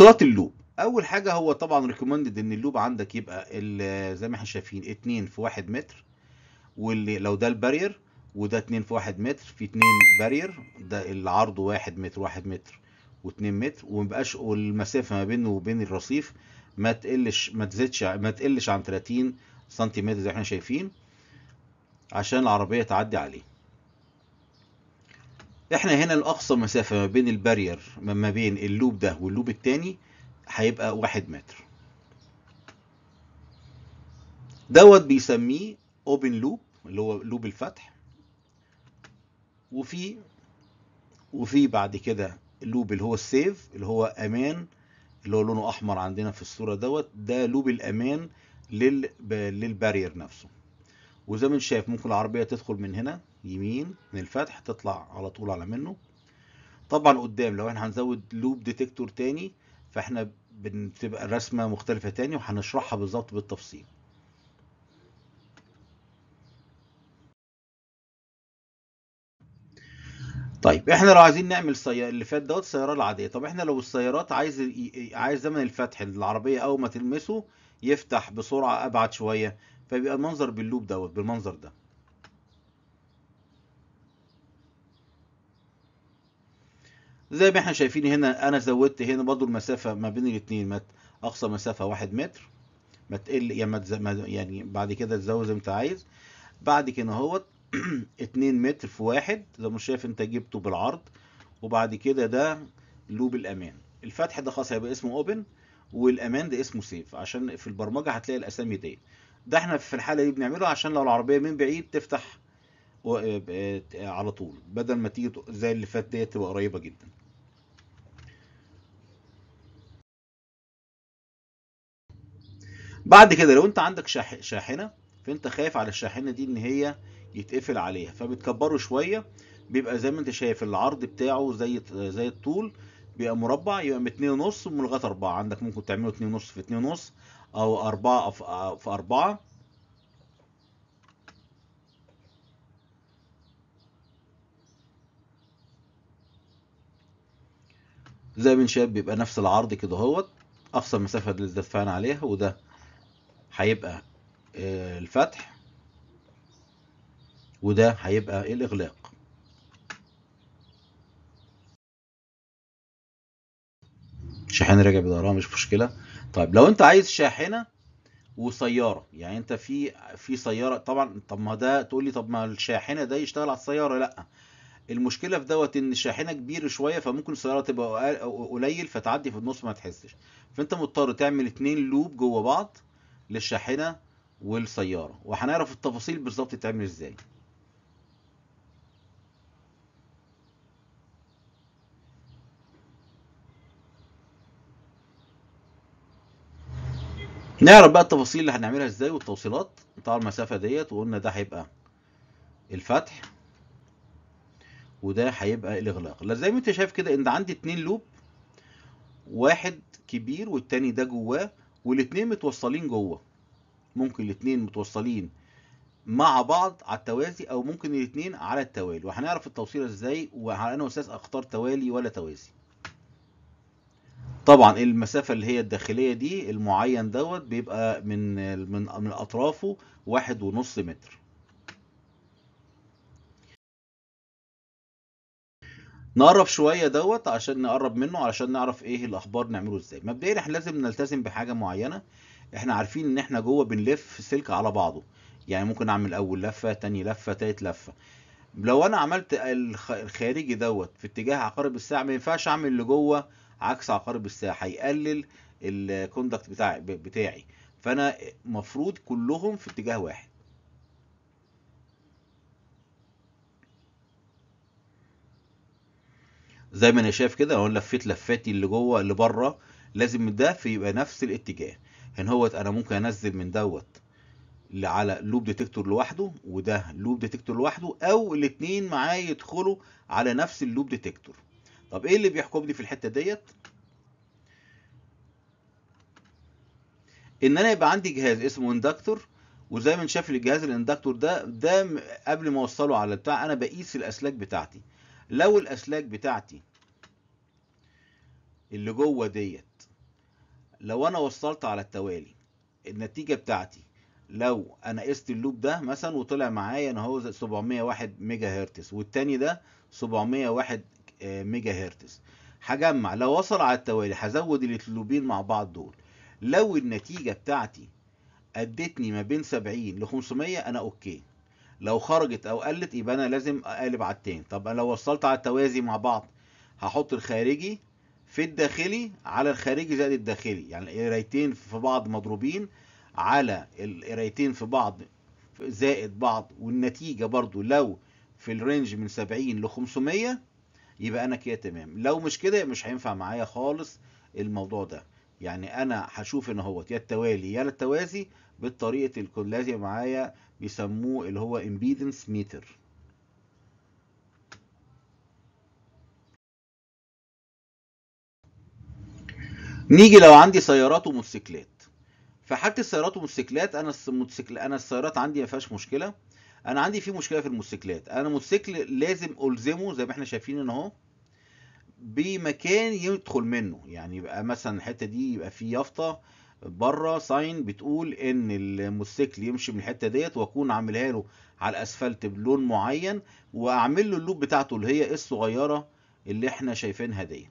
اختلاط يعني اللوب اول حاجه هو طبعا ريكومندد ان اللوب عندك يبقى زي ما احنا شايفين اتنين في واحد متر واللي لو ده البارير وده اتنين في واحد متر في اتنين بارير ده اللي عرضه واحد متر واحد متر واتنين متر بقاش والمسافه ما بينه وبين الرصيف ما تقلش ما تزيدش ما تقلش عن 30 سنتيمتر زي ما احنا شايفين عشان العربيه تعدي عليه احنا هنا الاقصى مسافه ما بين البارير ما بين اللوب ده واللوب التاني هيبقى واحد متر دوت بيسميه اوبن لوب اللي هو لوب الفتح وفي وفي بعد كده لوب اللي هو السيف اللي هو امان اللي هو لونه احمر عندنا في الصوره دوت ده لوب الامان للبارير نفسه وزي ما انت شايف ممكن العربيه تدخل من هنا يمين من الفتح تطلع على طول على منه طبعا قدام لو احنا هنزود لوب ديتكتور تاني فاحنا بتبقى الرسمة مختلفة تاني وهنشرحها بالظبط بالتفصيل طيب احنا لو عايزين نعمل سيارة اللي فات دوت السيارة العادية طب احنا لو السيارات عايز عايز زمن الفتح العربية اول ما تلمسه يفتح بسرعة ابعد شوية فبيبقى المنظر باللوب دوت بالمنظر ده زي ما احنا شايفين هنا انا زودت هنا برضو المسافة ما بين الاتنين ما اقصى مسافة واحد متر ما تقل يعني ما يعني بعد كده تزود زي ما انت عايز بعد كده اهوت 2 متر في واحد زي ما شايف انت جبته بالعرض وبعد كده ده لوب الامان الفتح ده خلاص هيبقى اسمه اوبن والامان ده اسمه سيف عشان في البرمجه هتلاقي الاسامي دي ده احنا في الحاله دي بنعمله عشان لو العربيه من بعيد تفتح آه، آه، على طول بدل ما تيجي زي اللي فات ديت تبقى قريبه جدا بعد كده لو انت عندك شاح... شاحنه فانت خايف على الشاحنه دي ان هي يتقفل عليها فبتكبره شويه بيبقى زي ما انت شايف العرض بتاعه زي زي الطول بيبقى مربع يبقى من اتنين ونص لغايه اربعه عندك ممكن تعمله اتنين ونص في اتنين ونص او اربعه في اربعه زي ما شايف بيبقى نفس العرض كده اهوت اقصى مسافه اللي دفعنا عليها وده هيبقى آه، الفتح وده هيبقى الإغلاق شاحن رجع بظهرها مش مشكلة طيب لو انت عايز شاحنة وسيارة يعني انت في في سيارة طبعا طب ما ده تقول لي طب ما الشاحنة ده يشتغل على السيارة لا المشكله في دوت ان الشاحنه كبيره شويه فممكن السياره تبقى قليل فتعدي في النص ما تحسش فانت مضطر تعمل اتنين لوب جوه بعض للشاحنة والسيارة وهنعرف التفاصيل بالظبط تتعمل ازاي نعرف بقى التفاصيل اللي هنعملها ازاي والتوصيلات بتاع المسافة ديت وقلنا ده هيبقى الفتح وده هيبقى الاغلاق زي ما انت شايف كده ان عندي اتنين لوب واحد كبير والتاني ده جواه والاتنين متوصلين جوه ممكن الاتنين متوصلين مع بعض على التوازي او ممكن الاتنين على التوالي وهنعرف التوصيل ازاي وعلى انه اساس اختار توالي ولا توازي طبعا المسافة اللي هي الداخلية دي المعين دوت بيبقى من من من اطرافه واحد ونص متر نقرب شويه دوت عشان نقرب منه عشان نعرف ايه الاخبار نعمله ازاي مبدئيا احنا لازم نلتزم بحاجه معينه احنا عارفين ان احنا جوه بنلف السلك على بعضه يعني ممكن اعمل اول لفه تاني لفه تالت لفه لو انا عملت الخارجي دوت في اتجاه عقارب الساعه ما ينفعش اعمل اللي جوه عكس عقارب الساعه هيقلل الكوندكت بتاعي بتاعي فانا مفروض كلهم في اتجاه واحد زي ما انا شايف كده لو لفيت لفاتي اللي جوه اللي بره لازم ده في يبقى نفس الاتجاه هنا هو انا ممكن انزل من دوت على لوب ديتكتور لوحده وده لوب ديتكتور لوحده او الاثنين معايا يدخلوا على نفس اللوب ديتكتور طب ايه اللي بيحكمني في الحته ديت ان انا يبقى عندي جهاز اسمه اندكتور وزي ما شاف الجهاز الاندكتور ده ده قبل ما اوصله على بتاع انا بقيس الاسلاك بتاعتي لو الاسلاك بتاعتي اللي جوه ديت لو انا وصلت على التوالي النتيجه بتاعتي لو انا قست اللوب ده مثلا وطلع معايا انا هو 701 ميجا هرتز والتاني ده 701 آه، ميجا هرتز هجمع لو وصل على التوالي هزود اللوبين مع بعض دول لو النتيجه بتاعتي ادتني ما بين 70 ل 500 انا اوكي لو خرجت او قلت يبقى انا لازم اقلب على التاني طب انا لو وصلت على التوازي مع بعض هحط الخارجي في الداخلي على الخارجي زائد الداخلي يعني القرايتين في بعض مضروبين على القرايتين في بعض زائد بعض والنتيجة برضو لو في الرينج من 70 ل 500 يبقى انا كده تمام لو مش كده مش هينفع معايا خالص الموضوع ده يعني انا هشوف ان هو يا التوالي يا التوازي بالطريقه الكلازي معايا بيسموه اللي هو امبيدنس ميتر نيجي لو عندي سيارات وموتوسيكلات في حاله السيارات والموتوسيكلات انا الموتوسيكل انا السيارات عندي ما فيهاش مشكله انا عندي في مشكله في الموتوسيكلات انا موتوسيكل لازم الزمه زي ما احنا شايفين ان اهو بمكان يدخل منه يعني يبقى مثلا الحته دي يبقى في يافطه بره ساين بتقول ان الموتوسيكل يمشي من الحته ديت واكون عاملها له على الاسفلت بلون معين واعمل له اللوب بتاعته اللي هي الصغيره اللي احنا شايفينها ديت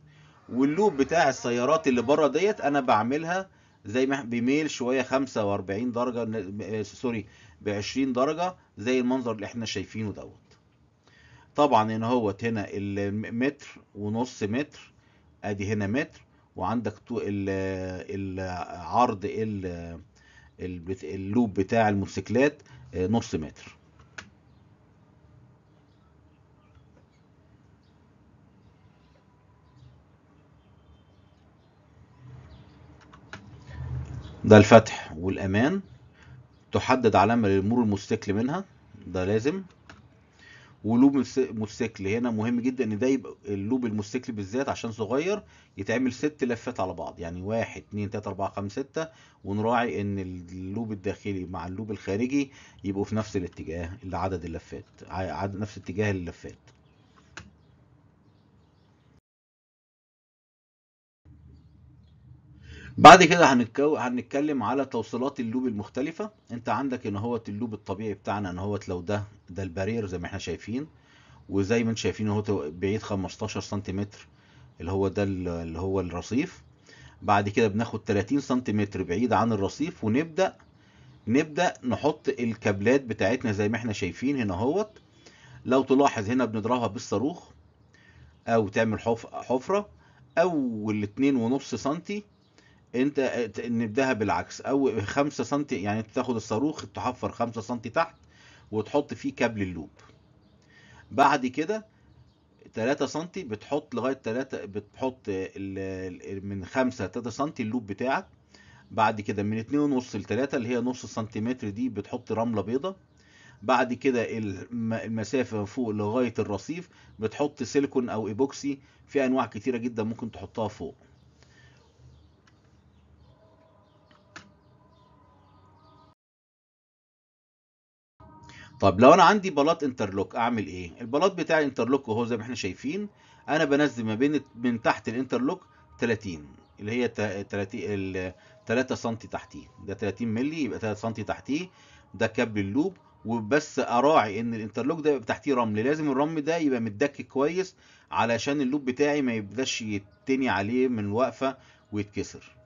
واللوب بتاع السيارات اللي بره ديت انا بعملها زي ما بميل شويه 45 درجه آه، سوري ب 20 درجه زي المنظر اللي احنا شايفينه دوت طبعا هنا هوت هنا المتر ونص متر ادي هنا متر وعندك طو العرض اللوب بتاع الموتوسيكلات آه، نص متر ده الفتح والامان تحدد علامة للمرور الموتوسيكل منها ده لازم ولوب موتوسيكل هنا مهم جدا ان ده يبقى اللوب الموتوسيكل بالذات عشان صغير يتعمل ست لفات على بعض يعني واحد اتنين تلاته اربعه خمسه سته ونراعي ان اللوب الداخلي مع اللوب الخارجي يبقوا في نفس الاتجاه اللي عدد اللفات عدد نفس اتجاه اللفات بعد كده هنتكو... هنتكلم على توصيلات اللوب المختلفة انت عندك ان هو اللوب الطبيعي بتاعنا ان هو لو ده ده البارير زي ما احنا شايفين وزي ما انت شايفين هو بعيد 15 سنتيمتر اللي هو ده اللي هو الرصيف بعد كده بناخد 30 سنتيمتر بعيد عن الرصيف ونبدأ نبدأ نحط الكابلات بتاعتنا زي ما احنا شايفين هنا هوت لو تلاحظ هنا بنضربها بالصاروخ او تعمل حفرة او الاتنين ونص سنتي انت نبداها بالعكس او 5 سم يعني تاخد الصاروخ تحفر 5 سم تحت وتحط فيه كابل اللوب بعد كده 3 سم بتحط لغايه 3 بتحط من 5 ل 3 سم اللوب بتاعك بعد كده من 2.5 ل 3 اللي هي نص سنتيمتر دي بتحط رمله بيضه بعد كده المسافه من فوق لغايه الرصيف بتحط سيليكون او ايبوكسي في انواع كتيره جدا ممكن تحطها فوق طب لو انا عندي بلاط انترلوك اعمل ايه البلاط بتاع انترلوك وهو زي ما احنا شايفين انا بنزل ما بين من تحت الانترلوك 30 اللي هي 30 3 سم تحتيه ده 30 مللي يبقى 3 سم تحتيه ده كابل اللوب وبس اراعي ان الانترلوك ده يبقى تحتيه رمل لازم الرمل ده يبقى متدك كويس علشان اللوب بتاعي ما يبداش يتني عليه من وقفه ويتكسر